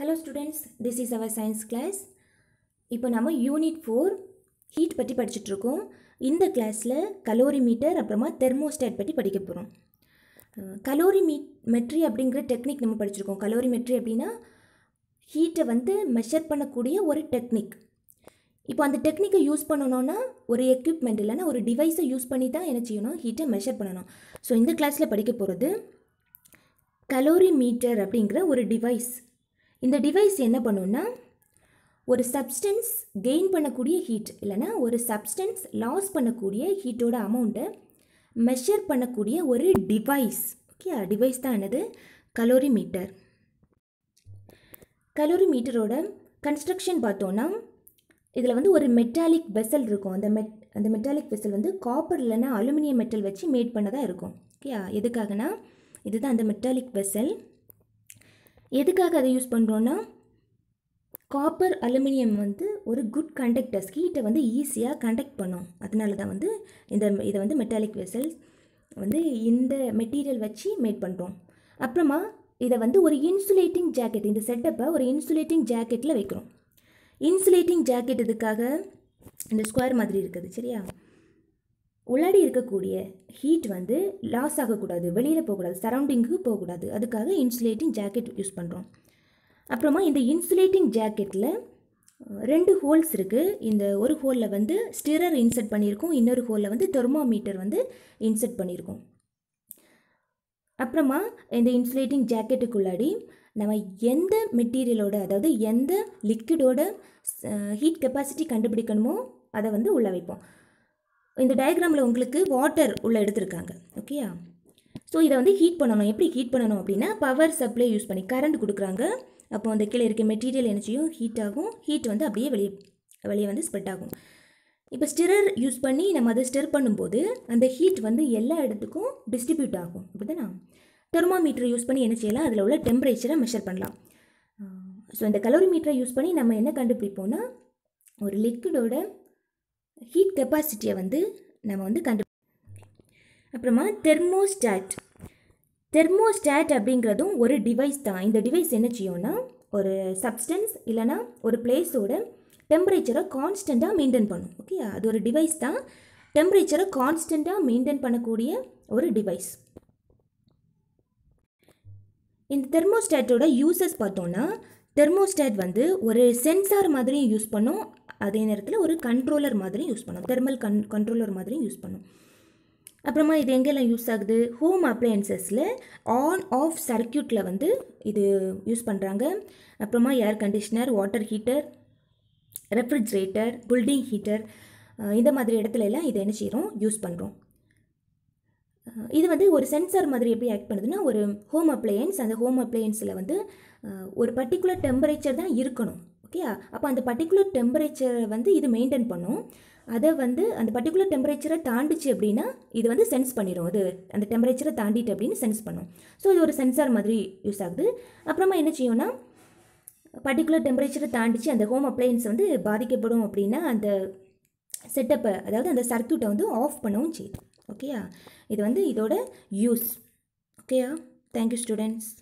Hello students this is our science class. இப்போ நாம் unit four heat பற்றி படிச்சுட்ருக்கோம் இந்த classல கலோரி மீட்டர் அப்புறமா பட்டி பற்றி படிக்க போகிறோம் கலோரி மீ மெட்ரி அப்படிங்கிற டெக்னிக் நம்ம படிச்சிருக்கோம் கலோரி மெட்ரி அப்படின்னா ஹீட்டை வந்து மெஷர் பண்ணக்கூடிய ஒரு டெக்னிக் இப்போ அந்த டெக்னிக்கை யூஸ் பண்ணுனோனா ஒரு எக்யூப்மெண்ட் இல்லைனா ஒரு டிவைஸை யூஸ் பண்ணி தான் என்ன செய்யணும் ஹீட்டை மெஷர் பண்ணணும் ஸோ இந்த கிளாஸில் படிக்க போகிறது கலோரி மீட்டர் அப்படிங்கிற ஒரு டிவைஸ் இந்த டிவைஸ் என்ன பண்ணுன்னா ஒரு சப்ஸ்டன்ஸ் கெயின் பண்ணக்கூடிய ஹீட் இல்லைனா ஒரு சப்ஸ்டன்ஸ் லாஸ் பண்ணக்கூடிய ஹீட்டோட அமௌண்ட்டை மெஷர் பண்ணக்கூடிய ஒரு டிவைஸ் ஓகே டிவைஸ் தான் என்னது கலோரி மீட்டர் கலோரி மீட்டரோட கன்ஸ்ட்ரக்ஷன் பார்த்தோன்னா இதில் வந்து ஒரு மெட்டாலிக் வெசல் இருக்கும் அந்த மெட் அந்த மெட்டாலிக் வெசல் வந்து காப்பர் இல்லைன்னா அலுமினியம் மெட்டல் வச்சு மேட் பண்ணதாக இருக்கும் ஓகே எதுக்காகனா இதுதான் அந்த மெட்டாலிக் வெசல் எதுக்காக அதை யூஸ் பண்ணுறோன்னா காப்பர் அலுமினியம் வந்து ஒரு குட் கண்டக்டர்ஸ் ஹீட்டை வந்து ஈஸியாக கண்டக்ட் பண்ணும் அதனால தான் வந்து இந்த இதை வந்து மெட்டாலிக் வெசல்ஸ் வந்து இந்த மெட்டீரியல் வச்சு மேட் பண்ணுறோம் அப்புறமா இதை வந்து ஒரு இன்சுலேட்டிங் ஜாக்கெட் இந்த செட்டப்பை ஒரு இன்சுலேட்டிங் ஜாக்கெட்டில் வைக்கிறோம் இன்சுலேட்டிங் ஜாக்கெட் இதுக்காக இந்த ஸ்கொயர் மாதிரி இருக்குது சரியா உள்ளாடி இருக்கக்கூடிய ஹீட் வந்து லாஸ் ஆகக்கூடாது வெளியில் போகக்கூடாது சரௌண்டிங்க்கு போகக்கூடாது அதுக்காக இன்சுலேட்டிங் ஜாக்கெட் யூஸ் பண்ணுறோம் அப்புறமா இந்த இன்சுலேட்டிங் ஜாக்கெட்டில் ரெண்டு ஹோல்ஸ் இருக்குது இந்த ஒரு ஹோலில் வந்து ஸ்டிரர் இன்செர்ட் பண்ணியிருக்கோம் இன்னொரு ஹோலில் வந்து தெர்மோமீட்டர் வந்து இன்செர்ட் பண்ணியிருக்கோம் அப்புறமா இந்த இன்சுலேட்டிங் ஜாக்கெட்டுக்குள்ளாடி நம்ம எந்த மெட்டீரியலோட அதாவது எந்த லிக்விடோட ஹீட் கெப்பாசிட்டி கண்டுபிடிக்கணுமோ அதை வந்து உள்ள வைப்போம் இந்த டயக்ராமில் உங்களுக்கு வாட்டர் உள்ளே எடுத்திருக்காங்க ஓகேயா ஸோ இதை வந்து ஹீட் பண்ணணும் எப்படி ஹீட் பண்ணணும் அப்படின்னா பவர் சப்ளை யூஸ் பண்ணி கரண்ட் கொடுக்குறாங்க அப்போ அந்த கீழே இருக்க மெட்டீரியல் எனர்ஜியும் ஹீட் ஆகும் ஹீட் வந்து அப்படியே வெளியே வெளியே வந்து ஸ்ப்ரெட் ஆகும் இப்போ ஸ்டிரர் யூஸ் பண்ணி நம்ம அதை ஸ்டிர் பண்ணும்போது அந்த ஹீட் வந்து எல்லா இடத்துக்கும் டிஸ்ட்ரிபியூட் ஆகும் அப்படிதானா தெர்மாமீட்டர் யூஸ் பண்ணி என்ன செய்யலாம் அதில் உள்ள டெம்பரேச்சரை மெஷர் பண்ணலாம் ஸோ இந்த கலோரிமீட்டரை யூஸ் பண்ணி நம்ம என்ன கண்டுபிடிப்போம்னா ஒரு லிக்விடோட ஹீட் கெப்பாசிட்டியை வந்து நம்ம வந்து கண்டு அப்புறமா தெர்மோஸ்டாட் தெர்மோஸ்டாட் அப்படிங்கிறதும் ஒரு டிவைஸ் தான் இந்த டிவைஸ் என்ன செய்யும்னா ஒரு சப்ஸ்டன்ஸ் இல்லைனா ஒரு பிளேஸோட டெம்பரேச்சரை கான்ஸ்டண்ட்டாக மெயின்டைன் பண்ணும் ஓகே அது ஒரு டிவைஸ் தான் டெம்பரேச்சரை கான்ஸ்டண்ட்டாக மெயின்டைன் பண்ணக்கூடிய ஒரு டிவைஸ் இந்த தெர்மோஸ்டாட்டோட யூசஸ் பார்த்தோன்னா தெர்மோஸ்டாட் வந்து ஒரு சென்சார் மாதிரியும் யூஸ் பண்ணும் அதே நேரத்தில் ஒரு கண்ட்ரோலர் மாதிரி யூஸ் பண்ணும் தெர்மல் கன் கண்ட்ரோலர் மாதிரி யூஸ் பண்ணும் அப்புறமா இது எங்கெல்லாம் யூஸ் ஆகுது ஹோம் அப்ளையன்சஸில் ஆன் ஆஃப் சர்க்கியூட்டில் வந்து இது யூஸ் பண்ணுறாங்க அப்புறமா air conditioner water heater refrigerator building heater இந்த மாதிரி இடத்துல எல்லாம் இதை என்ன செய்கிறோம் யூஸ் பண்ணுறோம் இது வந்து ஒரு சென்சார் மாதிரி எப்படி ஆக்ட் பண்ணுதுன்னா ஒரு ஹோம் அப்ளையன்ஸ் அந்த ஹோம் அப்ளையன்ஸில் வந்து ஒரு பர்டிகுலர் டெம்பரேச்சர் தான் இருக்கணும் ஓகேயா அப்போ அந்த பர்டிகுலர் டெம்பரேச்சரை வந்து இது மெயின்டைன் பண்ணும் அதை வந்து அந்த பர்டிகுலர் டெம்பரேச்சரை தாண்டிச்சு அப்படின்னா இது வந்து சென்ஸ் பண்ணிடும் அது அந்த டெம்பரேச்சரை தாண்டிட்டு அப்படின்னு சென்ஸ் பண்ணும் ஸோ இது ஒரு சென்சார் மாதிரி யூஸ் ஆகுது அப்புறமா என்ன செய்யும்னா பர்டிகுலர் டெம்பரேச்சரை தாண்டிச்சு அந்த ஹோம் அப்ளையன்ஸ் வந்து பாதிக்கப்படும் அப்படின்னா அந்த செட்டப்பை அதாவது அந்த சர்க்கியூட்டை வந்து ஆஃப் பண்ணவும் செய்யுது ஓகேயா இது வந்து இதோட யூஸ் ஓகேயா தேங்க்யூ ஸ்டூடெண்ட்ஸ்